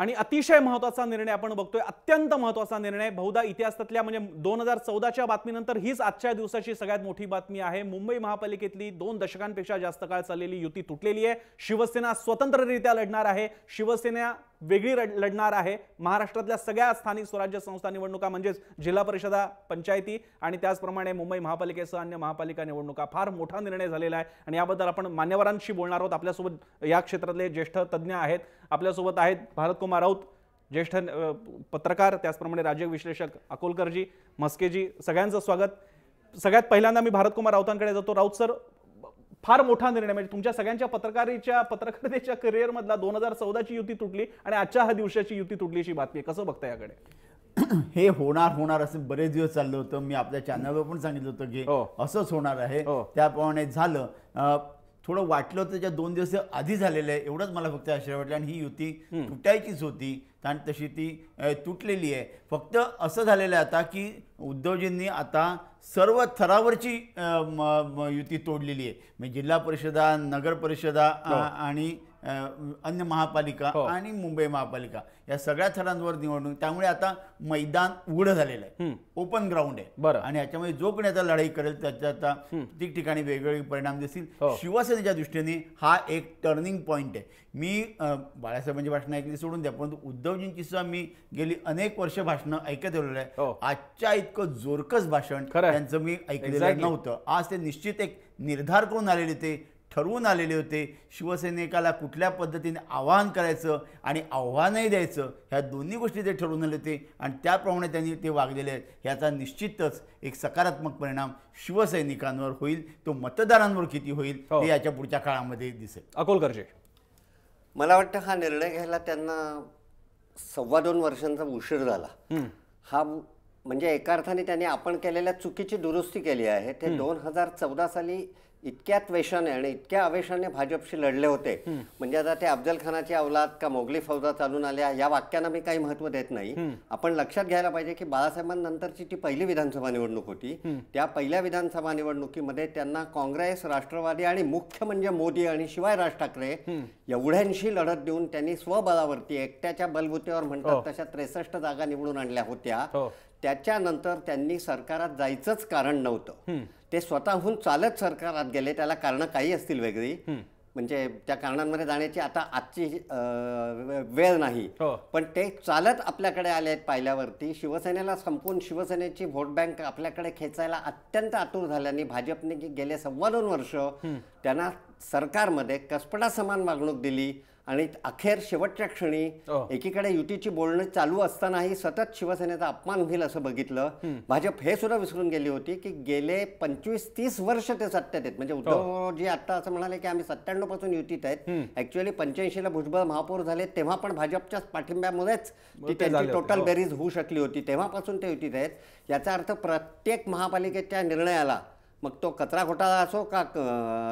आणि अतिशय महत्त्वाचा निर्णय आपण बघतोय अत्यंत महत्त्वाचा निर्णय बहुधा इतिहासातल्या म्हणजे दोन हजार चौदाच्या बातमीनंतर हीच आजच्या दिवसाची सगळ्यात मोठी बातमी आहे मुंबई महापालिकेतली दोन दशकांपेक्षा जास्त काळ चाललेली युती तुटलेली आहे शिवसेना स्वतंत्ररित्या लढणार आहे शिवसेना वेगळी लढणार आहे महाराष्ट्रातल्या सगळ्या स्थानिक स्वराज्य संस्था निवडणुका म्हणजेच जिल्हा परिषदा पंचायती आणि त्याचप्रमाणे मुंबई महापालिकेसह अन्य महापालिका निवडणुका फार मोठा निर्णय झालेला आहे आणि याबद्दल आपण मान्यवरांशी बोलणार आहोत आपल्यासोबत या क्षेत्रातले ज्येष्ठ तज्ज्ञ आहेत आपल्यासोबत आहेत कुमार राऊत ज्येष्ठ पत्रकार त्याचप्रमाणे राज्य विश्लेषक अकोलकरजी मस्केजी सगळ्यांचं स्वागत सगळ्यात पहिल्यांदा मी भारतकुमार राऊतांकडे जातो राऊत सर फार मोठा निर्णय म्हणजे तुमच्या सगळ्यांच्या पत्रकारीच्या पत्रकारितेच्या करिअरमधला दोन हजार चौदाची युती तुटली आणि आजच्या हा दिवसाची युती तुटली अशी बातमी कसं बघता याकडे हे होणार होणार असं बरेच दिवस चाललं होतं मी आपल्या चॅनलवर पण सांगितलं होतं की हो. असंच होणार आहे हो. त्याप्रमाणे झालं थोडं वाटलं होतं त्याच्या दोन दिवस आधी झालेलं आहे एवढंच मला फक्त आश्चर्य वाटलं आणि ही युती तुटायचीच होती कारण तशी ती तुटलेली आहे फक्त असं झालेलं आहे आता की उद्धवजींनी आता सर्व थरावरची युती तोडलेली आहे म्हणजे जिल्हा परिषदा नगर परिषदा हो. आणि अन्य महापालिका हो. आणि मुंबई महापालिका या सगळ्या थरांवर निवडणूक त्यामुळे आता मैदान उघडं झालेलं आहे ओपन ग्राउंड आहे बरं आणि याच्यामध्ये जो कोणी आता लढाई करेल त्याचा आता ठिकठिकाणी वेगवेगळे परिणाम दिसतील हो. शिवसेनेच्या दृष्टीने हा एक टर्निंग पॉईंट आहे मी बाळासाहेबांची भाषण ऐकली सोडून द्या परंतु उद्धवजींची सुद्धा मी गेली अनेक वर्ष भाषणं ऐकत आलेलं आहे हो. आजच्या इतकं जोरकस भाषण त्यांचं मी ऐकलेलं नव्हतं आज ते निश्चित एक निर्धार करून आलेले ते ठरवून आलेले होते शिवसैनिकाला कुठल्या पद्धतीने आवाहन करायचं आणि आव्हानही द्यायचं ह्या दोन्ही गोष्टी ते ठरवून आले होते आणि त्याप्रमाणे त्यांनी ते वागलेले आहेत ह्याचा निश्चितच एक सकारात्मक परिणाम शिवसैनिकांवर होईल तो मतदारांवर किती होईल हे हो. याच्या पुढच्या काळामध्ये दिसेल अकोलकरजे मला वाटतं हा निर्णय घ्यायला त्यांना सव्वा दोन वर्षांचा उशीर झाला हा म्हणजे एका अर्थाने त्यांनी आपण केलेल्या चुकीची दुरुस्ती केली आहे ते दोन हजार चौदा साली इतक्या त्वेषाने आणि इतक्या आवेशाने भाजपशी लढले होते म्हणजे आता ते अफजल खानाची अवलाद का मोगली फौजा चालून आल्या या वाक्यांना मी काही महत्व देत नाही आपण लक्षात घ्यायला पाहिजे की बाळासाहेबांनंतरची ती पहिली विधानसभा निवडणूक होती त्या पहिल्या विधानसभा निवडणुकीमध्ये त्यांना काँग्रेस राष्ट्रवादी आणि मुख्य म्हणजे मोदी आणि शिवाय राज ठाकरे एवढ्यांशी लढत देऊन त्यांनी स्वबळावरती एकट्याच्या बलबुतेवर म्हणतात हो. तशा त्रेसष्ट जागा निवडून आणल्या होत्या हो. त्याच्यानंतर त्यांनी सरकारात जायचंच कारण नव्हतं ते स्वतःहून चालत सरकारात गेले त्याला कारण काही असतील वेगळी म्हणजे त्या कारणांमध्ये जाण्याची आता आजची वेळ नाही हो. पण ते चालत आपल्याकडे आले पाहिल्यावरती शिवसेनेला संपून शिवसेनेची व्होट बँक आपल्याकडे खेचायला अत्यंत आतुर झाल्याने भाजपने गेले सव्वा दोन वर्ष त्यांना सरकारमध्ये कसपटा समान वागणूक दिली आणि अखेर शेवटच्या क्षणी हो. एकीकडे युतीची बोलणं चालू असतानाही सतत शिवसेनेचा अपमान होईल असं बघितलं भाजप हे सुद्धा विसरून गेली होती की गेले पंचवीस तीस वर्ष ते सत्तेत आहेत म्हणजे उद्धवजी हो. आता असं म्हणाले की आम्ही सत्त्याण्णव पासून युतीत आहेत ऍक्च्युअली पंच्याऐंशीला भुजबळ महापौर झाले तेव्हा पण भाजपच्याच पाठिंब्यामुळेच ती त्यांची टोटल हो. बेरीज होऊ शकली होती तेव्हापासून ते युतीत आहेत याचा अर्थ प्रत्येक महापालिकेच्या निर्णयाला मग तो कचरा घोटाळा असो का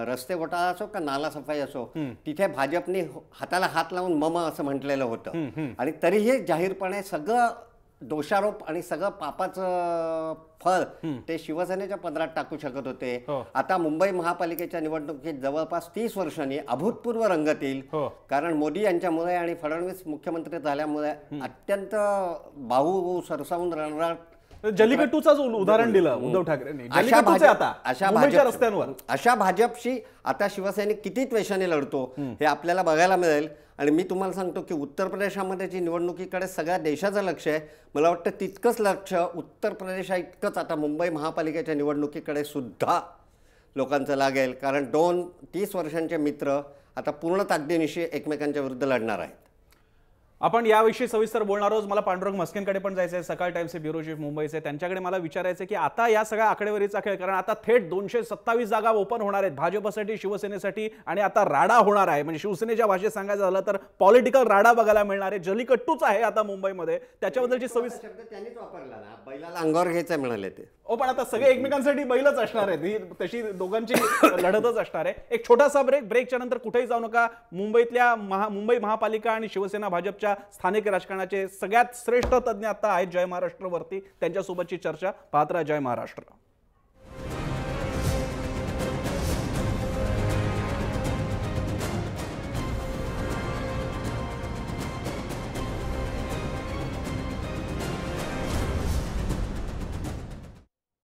रस्ते घोटाळा असो का नाला सफाई असो तिथे भाजपने हो-, हाताला हात लावून मम असं म्हटलेलं होतं आणि तरीही जाहीरपणे सगळं दोषारोप आणि सगळं पापाचं फळ ते शिवसेनेच्या पदरात टाकू शकत होते हो. आता मुंबई महापालिकेच्या निवडणुकीत जवळपास तीस वर्षांनी अभूतपूर्व रंगतील हो. कारण मोदी यांच्यामुळे आणि फडणवीस मुख्यमंत्री झाल्यामुळे अत्यंत बाहू सरसावून रणराट जलिकटूचा जो उदाहरण दिलं उद्धव ठाकरे अशा भाजप रस्त्यांवर अशा भाजपशी आता शिवसैनिक किती त्वेषाने लढतो हे आपल्याला बघायला मिळेल आणि मी तुम्हाला सांगतो की उत्तर प्रदेशामध्ये जी निवडणुकीकडे सगळ्या देशाचं लक्ष आहे मला वाटतं तितकंच लक्ष उत्तर प्रदेशा इतकंच आता मुंबई महापालिकेच्या निवडणुकीकडे सुद्धा लोकांचं लागेल कारण दोन तीस वर्षांचे मित्र आता पूर्ण ताकदीनिशी एकमेकांच्या विरुद्ध लढणार आहेत आपण याविषयी सविस्तर बोलणार आहोत मला पांडुरंग मस्केनकडे पण जायचं आहे सकाळ टाइम्सचे ब्युरो चीफ मुंबईचे त्यांच्याकडे मला विचारायचं की आता या सगळ्या आकडेवारीचा खेळ कारण आता थेट दोनशे सत्तावीस जागा ओपन होणार आहेत भाजपसाठी शिवसेनेसाठी आणि आता राडा होणार आहे म्हणजे शिवसेनेच्या भाषेत सांगायचं झालं तर पॉलिटिकल राडा बघायला मिळणार आहे जलीकट्टूच आहे आता मुंबईमध्ये त्याच्याबद्दलची सविस्तर त्यांनीच वापरला ना बैलाला अंगावर घ्यायचं मिळाले ते ओ पण आता सगळे एकमेकांसाठी बैलच असणार आहेत ही तशी दोघांची लढतच असणार आहे एक छोटासा ब्रेक ब्रेकच्या नंतर कुठेही जाऊ नका मुंबईतल्या महा मुंबई महापालिका आणि शिवसेना भाजपच्या स्थानिक राजकारणाचे सगळ्यात श्रेष्ठ तज्ज्ञ आता आहेत जय महाराष्ट्रवरती त्यांच्यासोबतची चर्चा पात्रा जय महाराष्ट्र